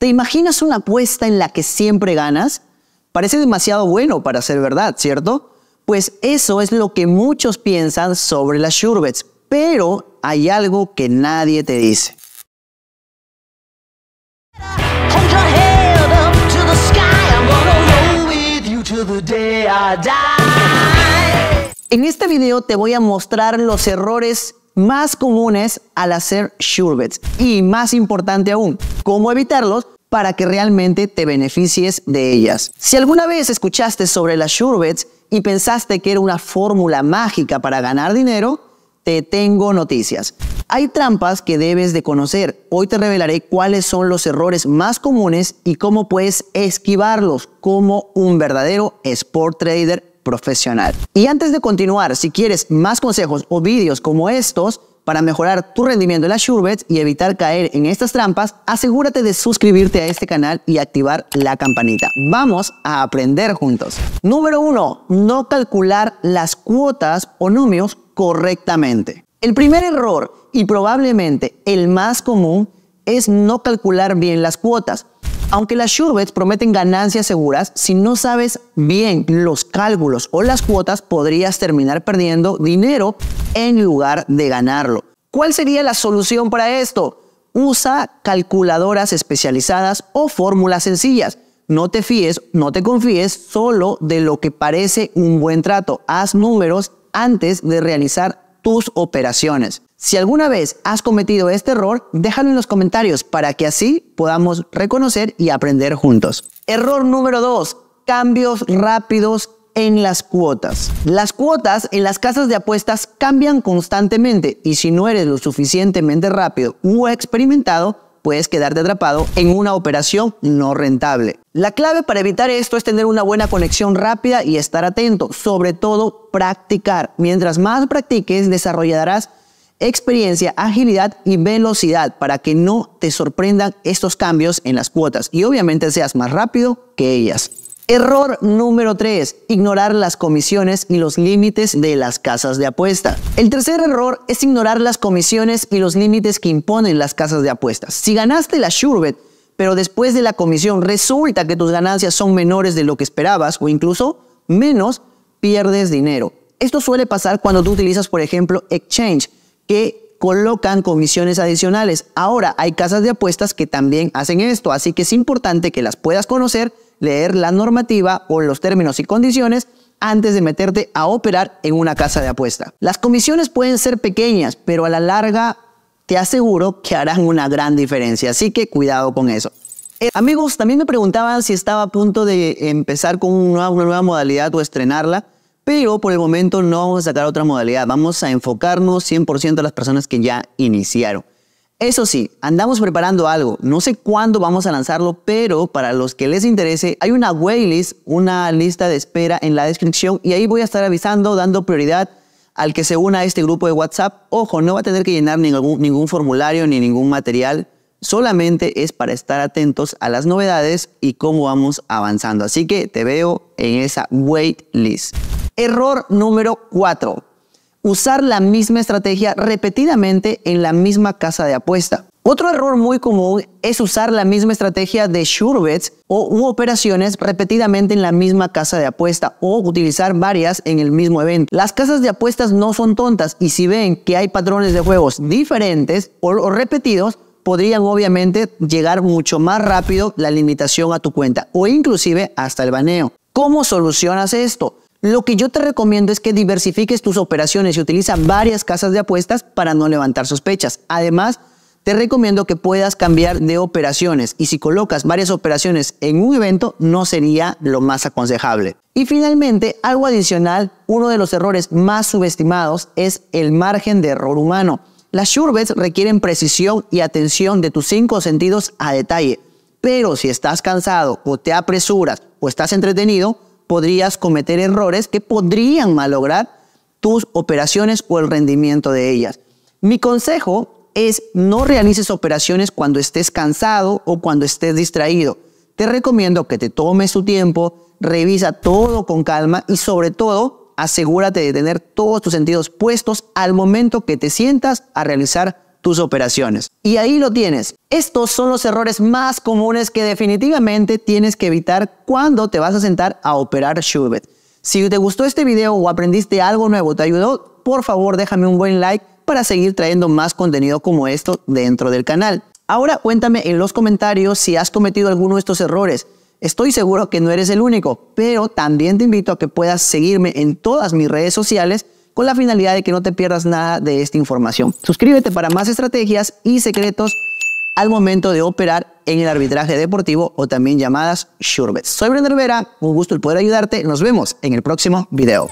¿Te imaginas una apuesta en la que siempre ganas? Parece demasiado bueno para ser verdad, ¿cierto? Pues eso es lo que muchos piensan sobre las Shurbets, pero hay algo que nadie te dice. En este video te voy a mostrar los errores más comunes al hacer sherbets y más importante aún, cómo evitarlos para que realmente te beneficies de ellas. Si alguna vez escuchaste sobre las sherbets y pensaste que era una fórmula mágica para ganar dinero, te tengo noticias. Hay trampas que debes de conocer. Hoy te revelaré cuáles son los errores más comunes y cómo puedes esquivarlos como un verdadero sport trader profesional. Y antes de continuar, si quieres más consejos o vídeos como estos para mejorar tu rendimiento en las Surebet y evitar caer en estas trampas, asegúrate de suscribirte a este canal y activar la campanita. Vamos a aprender juntos. Número 1. No calcular las cuotas o números correctamente. El primer error y probablemente el más común es no calcular bien las cuotas aunque las surebets prometen ganancias seguras, si no sabes bien los cálculos o las cuotas, podrías terminar perdiendo dinero en lugar de ganarlo. ¿Cuál sería la solución para esto? Usa calculadoras especializadas o fórmulas sencillas. No te fíes, no te confíes solo de lo que parece un buen trato. Haz números antes de realizar tus operaciones. Si alguna vez has cometido este error, déjalo en los comentarios para que así podamos reconocer y aprender juntos. Error número 2. Cambios rápidos en las cuotas. Las cuotas en las casas de apuestas cambian constantemente y si no eres lo suficientemente rápido u experimentado, puedes quedarte atrapado en una operación no rentable. La clave para evitar esto es tener una buena conexión rápida y estar atento, sobre todo practicar. Mientras más practiques, desarrollarás experiencia, agilidad y velocidad para que no te sorprendan estos cambios en las cuotas y obviamente seas más rápido que ellas. Error número 3. Ignorar las comisiones y los límites de las casas de apuesta. El tercer error es ignorar las comisiones y los límites que imponen las casas de apuestas. Si ganaste la Surebet, pero después de la comisión resulta que tus ganancias son menores de lo que esperabas o incluso menos, pierdes dinero. Esto suele pasar cuando tú utilizas, por ejemplo, Exchange, que colocan comisiones adicionales. Ahora, hay casas de apuestas que también hacen esto, así que es importante que las puedas conocer, leer la normativa o los términos y condiciones antes de meterte a operar en una casa de apuesta. Las comisiones pueden ser pequeñas, pero a la larga te aseguro que harán una gran diferencia, así que cuidado con eso. Eh, amigos, también me preguntaban si estaba a punto de empezar con una nueva modalidad o estrenarla. Pero por el momento no vamos a sacar otra modalidad, vamos a enfocarnos 100% a las personas que ya iniciaron. Eso sí, andamos preparando algo. No sé cuándo vamos a lanzarlo, pero para los que les interese, hay una waitlist, una lista de espera en la descripción y ahí voy a estar avisando, dando prioridad al que se una a este grupo de WhatsApp. Ojo, no va a tener que llenar ningún, ningún formulario ni ningún material. Solamente es para estar atentos a las novedades y cómo vamos avanzando. Así que te veo en esa waitlist. Error número 4. Usar la misma estrategia repetidamente en la misma casa de apuesta. Otro error muy común es usar la misma estrategia de surebets o operaciones repetidamente en la misma casa de apuesta o utilizar varias en el mismo evento. Las casas de apuestas no son tontas y si ven que hay patrones de juegos diferentes o, o repetidos, podrían obviamente llegar mucho más rápido la limitación a tu cuenta o inclusive hasta el baneo. ¿Cómo solucionas esto? Lo que yo te recomiendo es que diversifiques tus operaciones y utiliza varias casas de apuestas para no levantar sospechas. Además, te recomiendo que puedas cambiar de operaciones y si colocas varias operaciones en un evento no sería lo más aconsejable. Y finalmente, algo adicional, uno de los errores más subestimados es el margen de error humano. Las surebets requieren precisión y atención de tus cinco sentidos a detalle, pero si estás cansado o te apresuras o estás entretenido, podrías cometer errores que podrían malograr tus operaciones o el rendimiento de ellas. Mi consejo es no realices operaciones cuando estés cansado o cuando estés distraído. Te recomiendo que te tomes tu tiempo, revisa todo con calma y sobre todo asegúrate de tener todos tus sentidos puestos al momento que te sientas a realizar tus operaciones. Y ahí lo tienes. Estos son los errores más comunes que definitivamente tienes que evitar cuando te vas a sentar a operar Shubet. Si te gustó este video o aprendiste algo nuevo, te ayudó, por favor déjame un buen like para seguir trayendo más contenido como esto dentro del canal. Ahora cuéntame en los comentarios si has cometido alguno de estos errores. Estoy seguro que no eres el único, pero también te invito a que puedas seguirme en todas mis redes sociales con la finalidad de que no te pierdas nada de esta información. Suscríbete para más estrategias y secretos al momento de operar en el arbitraje deportivo o también llamadas Shurbet. Soy Brenda Rivera, un gusto el poder ayudarte. Nos vemos en el próximo video.